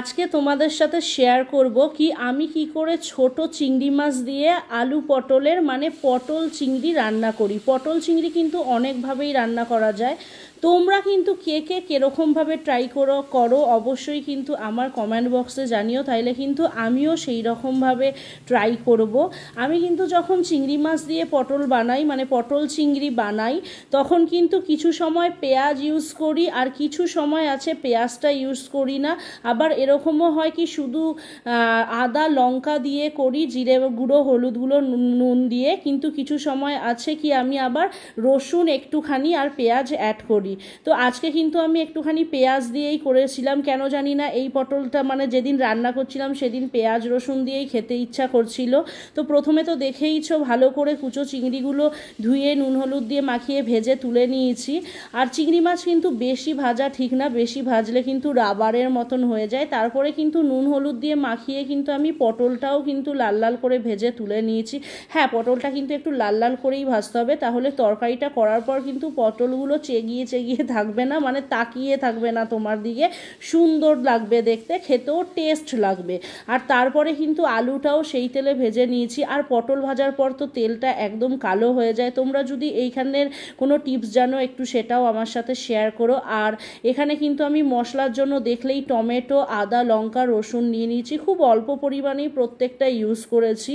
আজকে তোমাদের সাথে শেয়ার করব কি আমি কি করে ছোট চিংড়ি মাছ দিয়ে আলু পটলের মানে পটল চিংড়ি রান্না করি পটল চিংড়ি কিন্তু অনেকভাবেই রান্না করা যায় তোমরা কিন্তু কে কে কীরকমভাবে ট্রাই করো করো অবশ্যই কিন্তু আমার কমেন্ট বক্সে জানিও তাইলে কিন্তু আমিও সেই রকমভাবে ট্রাই করব আমি কিন্তু যখন চিংড়ি মাছ দিয়ে পটল বানাই মানে পটল চিংড়ি বানাই তখন কিন্তু কিছু সময় পেঁয়াজ ইউজ করি আর কিছু সময় আছে পেঁয়াজটা ইউজ করি না আবার এর এরকমও হয় কি শুধু আদা লঙ্কা দিয়ে করি জিরে গুঁড়ো হলুদ গুঁড়ো নুন দিয়ে কিন্তু কিছু সময় আছে কি আমি আবার রসুন একটুখানি আর পেঁয়াজ অ্যাড করি তো আজকে কিন্তু আমি একটুখানি পেঁয়াজ দিয়েই করেছিলাম কেন জানি না এই পটলটা মানে যেদিন রান্না করছিলাম সেদিন পেঁয়াজ রসুন দিয়েই খেতে ইচ্ছা করছিল তো প্রথমে তো দেখেইছো ভালো করে কুচো চিংড়িগুলো ধুয়ে নুন হলুদ দিয়ে মাখিয়ে ভেজে তুলে নিয়েছি আর চিংড়ি মাছ কিন্তু বেশি ভাজা ঠিক না বেশি ভাজলে কিন্তু রাবারের মতন হয়ে যায় তারপরে কিন্তু নুন হলুদ দিয়ে মাখিয়ে কিন্তু আমি পটলটাও কিন্তু লাল লাল করে ভেজে তুলে নিয়েছি হ্যাঁ পটলটা কিন্তু একটু লাল লাল করেই ভাজতে হবে তাহলে তরকারিটা করার পর কিন্তু পটলগুলো চেগিয়ে চেগিয়ে থাকবে না মানে তাকিয়ে থাকবে না তোমার দিকে সুন্দর লাগবে দেখতে খেতেও টেস্ট লাগবে আর তারপরে কিন্তু আলুটাও সেই তেলে ভেজে নিয়েছি আর পটল ভাজার পর তো তেলটা একদম কালো হয়ে যায় তোমরা যদি এইখানের কোনো টিপস জানো একটু সেটাও আমার সাথে শেয়ার করো আর এখানে কিন্তু আমি মশলার জন্য দেখলেই টমেটো আদা লঙ্কা রসুন নিয়ে নিয়েছি খুব অল্প পরিমাণেই প্রত্যেকটা ইউজ করেছি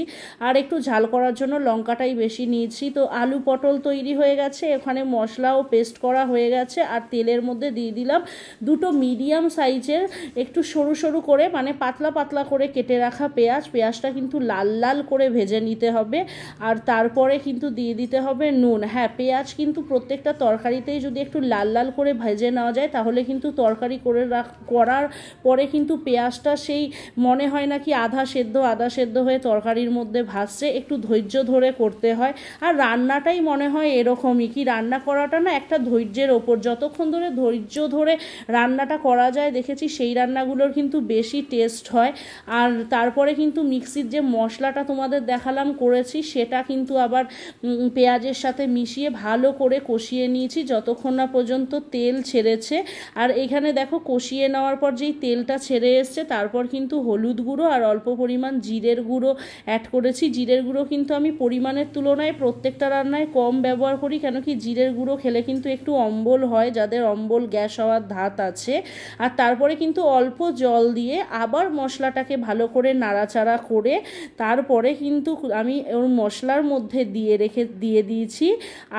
আর একটু ঝাল করার জন্য লঙ্কাটাই বেশি নিয়েছি তো আলু পটল তৈরি হয়ে গেছে এখানে মশলাও পেস্ট করা হয়ে গেছে আর তেলের মধ্যে দিয়ে দিলাম দুটো মিডিয়াম সাইজের একটু সরু সরু করে মানে পাতলা পাতলা করে কেটে রাখা পেঁয়াজ পেঁয়াজটা কিন্তু লাল লাল করে ভেজে নিতে হবে আর তারপরে কিন্তু দিয়ে দিতে হবে নুন হ্যাঁ পেঁয়াজ কিন্তু প্রত্যেকটা তরকারিতেই যদি একটু লাল লাল করে ভেজে নেওয়া যায় তাহলে কিন্তু তরকারি করে রাখ করার পরে কিন্তু পেঁয়াজটা সেই মনে হয় না কি আধা সেদ্ধ আধা সেদ্ধ হয়ে তরকারির মধ্যে ভাসছে একটু ধৈর্য ধরে করতে হয় আর রান্নাটাই মনে হয় এরকমই কি রান্না করাটা না একটা ধৈর্যের ওপর যতক্ষণ ধরে ধৈর্য ধরে রান্নাটা করা যায় দেখেছি সেই রান্নাগুলোর কিন্তু বেশি টেস্ট হয় আর তারপরে কিন্তু মিক্সির যে মশলাটা তোমাদের দেখালাম করেছি সেটা কিন্তু আবার পেঁয়াজের সাথে মিশিয়ে ভালো করে কষিয়ে নিয়েছি যতক্ষণ না পর্যন্ত তেল ছেড়েছে আর এখানে দেখো কষিয়ে নেওয়ার পর যেই তেলটা ছেড়ে এসছে তারপর কিন্তু হলুদ গুঁড়ো আর অল্প পরিমাণ জিরের গুঁড়ো অ্যাড করেছি জিরের গুঁড়ো কিন্তু আমি পরিমাণের তুলনায় প্রত্যেকটা রান্নায় কম ব্যবহার করি কেন কি জিরের গুঁড়ো খেলে কিন্তু একটু অম্বল হয় যাদের অম্বল গ্যাস হওয়ার ধাত আছে আর তারপরে কিন্তু অল্প জল দিয়ে আবার মশলাটাকে ভালো করে নাড়াচাড়া করে তারপরে কিন্তু আমি ওর মশলার মধ্যে দিয়ে রেখে দিয়ে দিয়েছি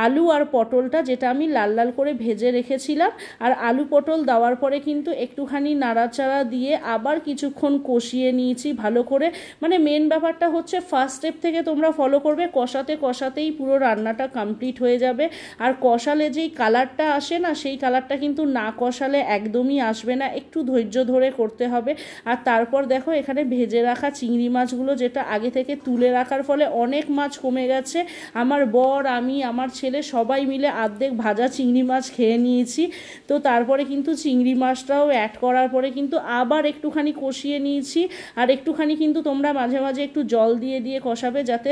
আলু আর পটলটা যেটা আমি লাল লাল করে ভেজে রেখেছিলাম আর আলু পটল দেওয়ার পরে কিন্তু একটুখানি নাড়াচাড়া দিয়ে আবার কিছুক্ষণ কষিয়ে নিয়েছি ভালো করে মানে মেন ব্যাপারটা হচ্ছে ফার্স্ট স্টেপ থেকে তোমরা ফলো করবে কষাতে কষাতেই পুরো রান্নাটা কমপ্লিট হয়ে যাবে আর কষালে যেই কালারটা আসে না সেই কালারটা কিন্তু না কষালে একদমই আসবে না একটু ধৈর্য ধরে করতে হবে আর তারপর দেখো এখানে ভেজে রাখা চিংড়ি মাছগুলো যেটা আগে থেকে তুলে রাখার ফলে অনেক মাছ কমে গেছে আমার বর আমি আমার ছেলে সবাই মিলে আর্ধেক ভাজা চিংড়ি মাছ খেয়ে নিয়েছি তো তারপরে কিন্তু চিংড়ি মাছটাও অ্যাড করার পরে কিন্তু আপ আবার একটুখানি কষিয়ে নিয়েছি আর একটুখানি কিন্তু তোমরা মাঝে মাঝে একটু জল দিয়ে দিয়ে কষাবে যাতে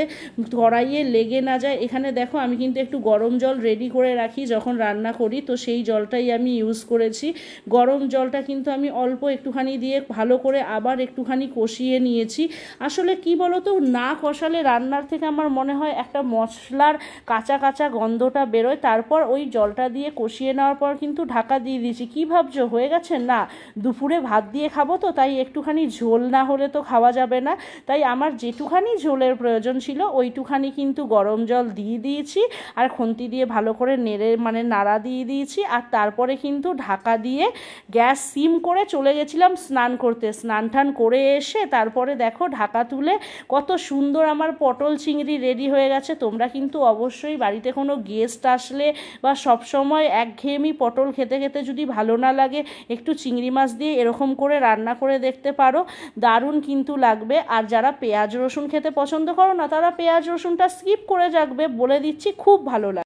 কড়াইয়ে লেগে না যায় এখানে দেখো আমি কিন্তু একটু গরম জল রেডি করে রাখি যখন রান্না করি তো সেই জলটাই আমি ইউজ করেছি গরম জলটা কিন্তু আমি অল্প একটুখানি দিয়ে ভালো করে আবার একটুখানি কষিয়ে নিয়েছি আসলে কি বলো তো না কষালে রান্নার থেকে আমার মনে হয় একটা মশলার কাঁচা কাঁচা গন্ধটা বেরোয় তারপর ওই জলটা দিয়ে কষিয়ে নেওয়ার পর কিন্তু ঢাকা দিয়ে দিয়েছি কী ভাবছো হয়ে গেছে না দুপুরে ভাত দিয়ে দিয়ে খাবো তো তাই একটুখানি ঝোল না হলে তো খাওয়া যাবে না তাই আমার যেটুখানি ঝোলের প্রয়োজন ছিল ওইটুখানি কিন্তু গরম জল দিয়ে দিয়েছি আর খুন্তি দিয়ে ভালো করে নেড়ে মানে নাড়া দিয়ে দিয়েছি আর তারপরে কিন্তু ঢাকা দিয়ে গ্যাস সিম করে চলে গেছিলাম স্নান করতে স্নান টান করে এসে তারপরে দেখো ঢাকা তুলে কত সুন্দর আমার পটল চিংড়ি রেডি হয়ে গেছে তোমরা কিন্তু অবশ্যই বাড়িতে কোনো গেস্ট আসলে বা সবসময় একঘেয়েমি পটল খেতে খেতে যদি ভালো না লাগে একটু চিংড়ি মাছ দিয়ে এরকম করে করে রান্না করে দেখতে পারো দারুণ কিন্তু লাগবে আর যারা পেঁয়াজ রসুন খেতে পছন্দ করো না তারা পেঁয়াজ রসুনটা স্কিপ করে যাকবে বলে দিচ্ছি খুব ভালো লাগে